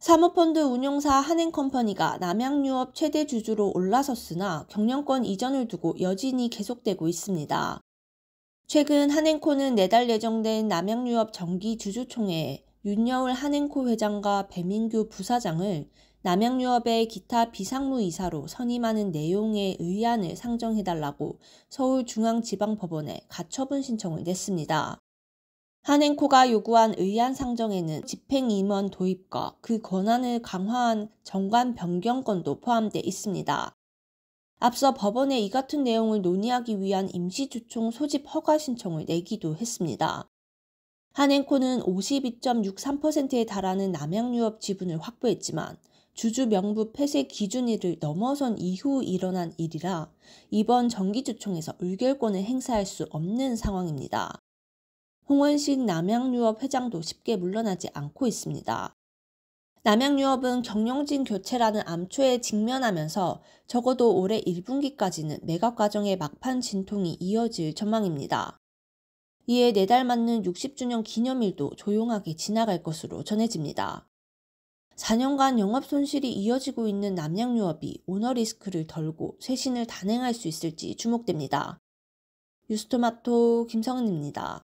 사모펀드 운용사 한행컴퍼니가 남양유업 최대 주주로 올라섰으나 경영권 이전을 두고 여진이 계속되고 있습니다. 최근 한행코는 내달 예정된 남양유업 정기 주주총회에 윤여울 한행코 회장과 배민규 부사장을 남양유업의 기타 비상무이사로 선임하는 내용의 의안을 상정해달라고 서울중앙지방법원에 가처분 신청을 냈습니다. 한행코가 요구한 의안 상정에는 집행임원 도입과 그 권한을 강화한 정관 변경권도 포함돼 있습니다. 앞서 법원에 이 같은 내용을 논의하기 위한 임시주총 소집 허가 신청을 내기도 했습니다. 한행코는 52.63%에 달하는 남양유업 지분을 확보했지만 주주 명부 폐쇄 기준일을 넘어선 이후 일어난 일이라 이번 정기주총에서 의결권을 행사할 수 없는 상황입니다. 홍원신 남양유업 회장도 쉽게 물러나지 않고 있습니다. 남양유업은 경영진 교체라는 암초에 직면하면서 적어도 올해 1분기까지는 매각 과정의 막판 진통이 이어질 전망입니다. 이에 내달 네 맞는 60주년 기념일도 조용하게 지나갈 것으로 전해집니다. 4년간 영업 손실이 이어지고 있는 남양유업이 오너 리스크를 덜고 쇄신을 단행할 수 있을지 주목됩니다. 유스토마토 김성은입니다.